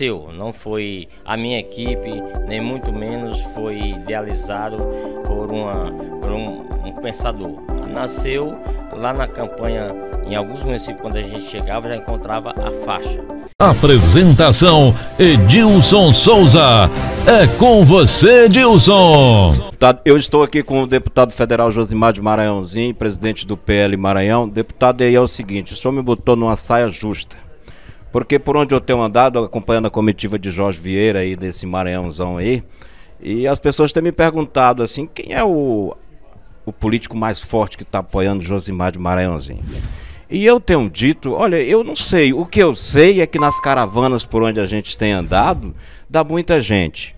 seu, não foi a minha equipe, nem muito menos foi idealizado por, uma, por um, um pensador. Nasceu lá na campanha, em alguns municípios, quando a gente chegava, já encontrava a faixa. Apresentação Edilson Souza. É com você, Edilson. Eu estou aqui com o deputado federal Josimar de Maranhãozinho, presidente do PL Maranhão. Deputado, aí é o seguinte: o senhor me botou numa saia justa. Porque por onde eu tenho andado, acompanhando a comitiva de Jorge Vieira aí, desse Maranhãozão aí, e as pessoas têm me perguntado assim, quem é o, o político mais forte que está apoiando Josimar de Maranhãozinho? E eu tenho dito, olha, eu não sei. O que eu sei é que nas caravanas por onde a gente tem andado, dá muita gente.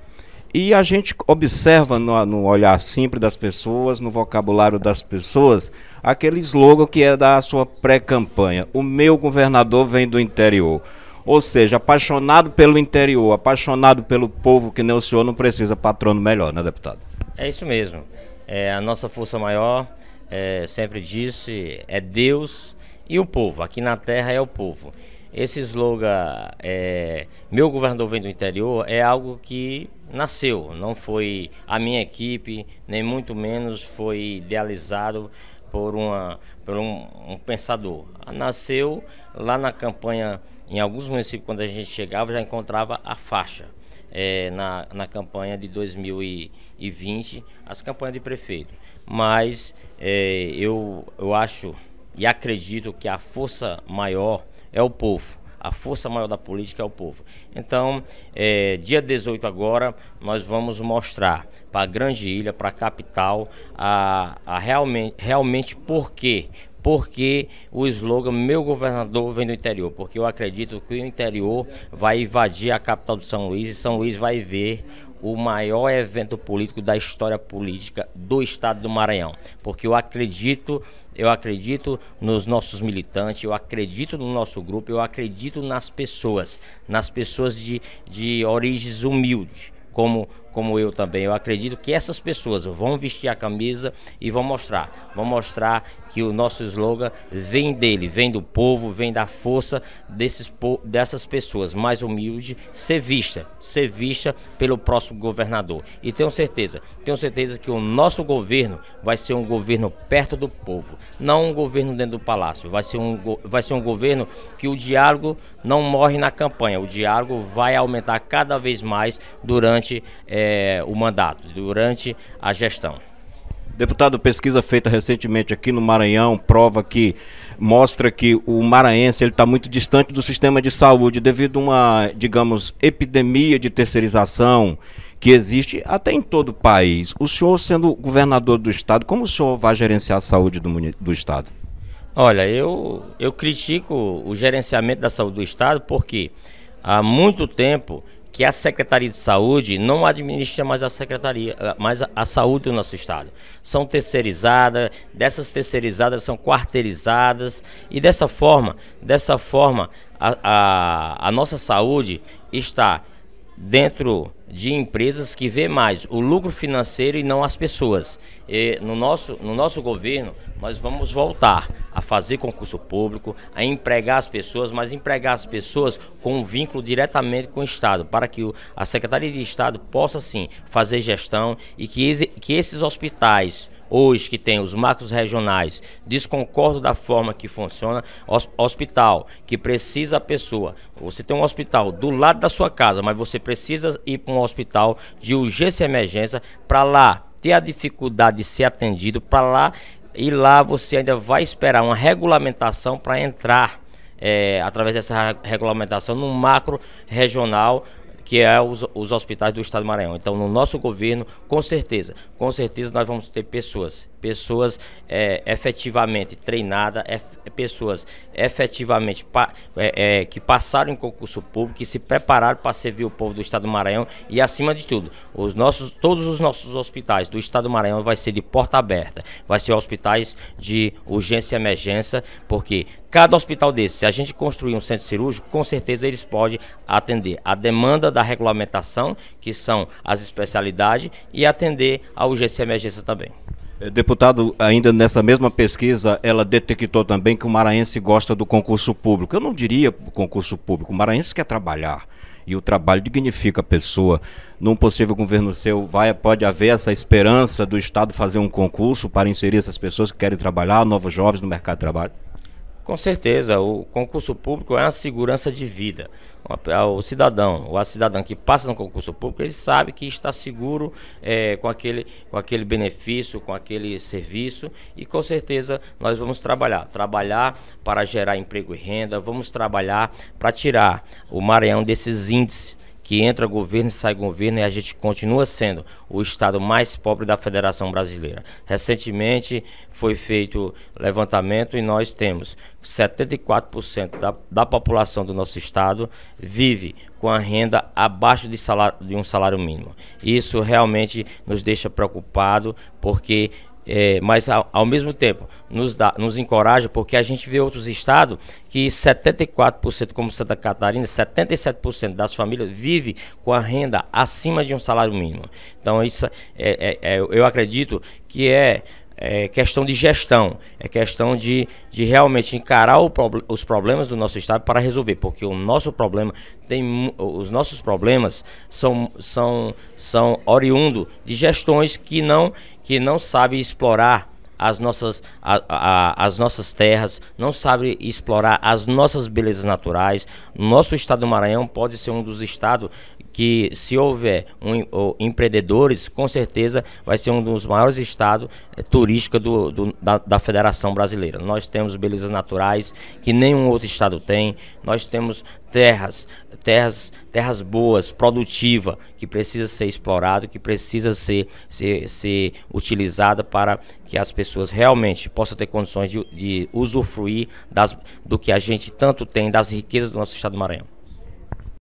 E a gente observa no, no, olhar simples das pessoas, no vocabulário das pessoas, aquele slogan que é da sua pré-campanha: O meu governador vem do interior. Ou seja, apaixonado pelo interior, apaixonado pelo povo, que nem o senhor não precisa patrono melhor, né, deputado? É isso mesmo. É, a nossa força maior, é, sempre disse, é Deus e o povo. Aqui na terra é o povo. Esse slogan, é, Meu Governador Vem do Interior, é algo que nasceu, não foi a minha equipe, nem muito menos foi idealizado por, uma, por um, um pensador. Nasceu lá na campanha, em alguns municípios, quando a gente chegava, já encontrava a faixa. É, na, na campanha de 2020, as campanhas de prefeito. Mas é, eu, eu acho e acredito que a força maior é o povo. A força maior da política é o povo. Então, é, dia 18 agora, nós vamos mostrar para a grande ilha, para a capital, a, a realmente, realmente por quê? porque o slogan Meu Governador vem do interior, porque eu acredito que o interior vai invadir a capital de São Luís e São Luís vai ver o maior evento político da história política do estado do Maranhão, porque eu acredito, eu acredito nos nossos militantes, eu acredito no nosso grupo, eu acredito nas pessoas, nas pessoas de, de origens humildes, como como eu também, eu acredito que essas pessoas vão vestir a camisa e vão mostrar. Vão mostrar que o nosso slogan vem dele, vem do povo, vem da força desses, dessas pessoas mais humildes ser vista, ser vista pelo próximo governador. E tenho certeza, tenho certeza que o nosso governo vai ser um governo perto do povo, não um governo dentro do palácio. Vai ser um, vai ser um governo que o diálogo não morre na campanha, o diálogo vai aumentar cada vez mais durante. É, é, o mandato, durante a gestão. Deputado, pesquisa feita recentemente aqui no Maranhão prova que mostra que o maranhense está muito distante do sistema de saúde devido a uma, digamos, epidemia de terceirização que existe até em todo o país. O senhor, sendo governador do estado, como o senhor vai gerenciar a saúde do, do estado? Olha, eu, eu critico o gerenciamento da saúde do estado porque há muito tempo que a Secretaria de Saúde não administra mais a Secretaria, eh, mais a, a saúde do nosso estado. São terceirizadas, dessas terceirizadas são quarteirizadas e dessa forma, dessa forma a, a, a nossa saúde está dentro de empresas que vê mais o lucro financeiro e não as pessoas. E no, nosso, no nosso governo, nós vamos voltar a fazer concurso público, a empregar as pessoas, mas empregar as pessoas com um vínculo diretamente com o Estado, para que o, a Secretaria de Estado possa, sim, fazer gestão e que, que esses hospitais hoje que tem os marcos regionais, desconcordo da forma que funciona, hospital que precisa a pessoa. Você tem um hospital do lado da sua casa, mas você precisa ir para um hospital de urgência e emergência para lá ter a dificuldade de ser atendido, para lá e lá você ainda vai esperar uma regulamentação para entrar é, através dessa regulamentação no macro regional que é os, os hospitais do Estado do Maranhão. Então, no nosso governo, com certeza, com certeza nós vamos ter pessoas pessoas é, efetivamente treinadas, é, é pessoas efetivamente pa, é, é, que passaram em concurso público, que se prepararam para servir o povo do Estado do Maranhão e, acima de tudo, os nossos, todos os nossos hospitais do Estado do Maranhão vai ser de porta aberta, vai ser hospitais de urgência e emergência, porque cada hospital desse, se a gente construir um centro cirúrgico, com certeza eles podem atender a demanda da regulamentação, que são as especialidades, e atender a urgência e emergência também. Eh, deputado, ainda nessa mesma pesquisa, ela detectou também que o maranhense gosta do concurso público. Eu não diria concurso público, o maranhense quer trabalhar. E o trabalho dignifica a pessoa. Num possível governo seu, vai, pode haver essa esperança do Estado fazer um concurso para inserir essas pessoas que querem trabalhar, novos jovens no mercado de trabalho? Com certeza, o concurso público é uma segurança de vida. O cidadão, o cidadão que passa no concurso público, ele sabe que está seguro é, com, aquele, com aquele benefício, com aquele serviço e com certeza nós vamos trabalhar. Trabalhar para gerar emprego e renda, vamos trabalhar para tirar o Maranhão desses índices que entra governo e sai governo e a gente continua sendo o estado mais pobre da Federação Brasileira. Recentemente foi feito levantamento e nós temos 74% da, da população do nosso estado vive com a renda abaixo de, salário, de um salário mínimo. Isso realmente nos deixa preocupado porque é, mas ao, ao, mesmo tempo nos, dá, nos encoraja porque a gente vê outros estados que 74%, como Santa Catarina, 77% das famílias vive com a renda acima de um salário mínimo. Então isso é, é, é eu acredito que é é questão de gestão, é questão de, de realmente encarar os problemas do nosso estado para resolver, porque o nosso problema tem os nossos problemas são, são, são oriundo de gestões que não que não sabem explorar as nossas, a, a, as nossas terras, não sabe explorar as nossas belezas naturais. Nosso estado do Maranhão pode ser um dos estados que se houver um, um, empreendedores, com certeza vai ser um dos maiores estados é, turísticos do, do, da, da, Federação Brasileira. Nós temos belezas naturais que nenhum outro estado tem, nós temos terras, terras, terras boas, produtiva, que precisa ser explorado, que precisa ser, ser, ser utilizada para que as pessoas pessoas realmente possam ter condições de, de usufruir das, do que a gente tanto tem, das riquezas do nosso estado do Maranhão.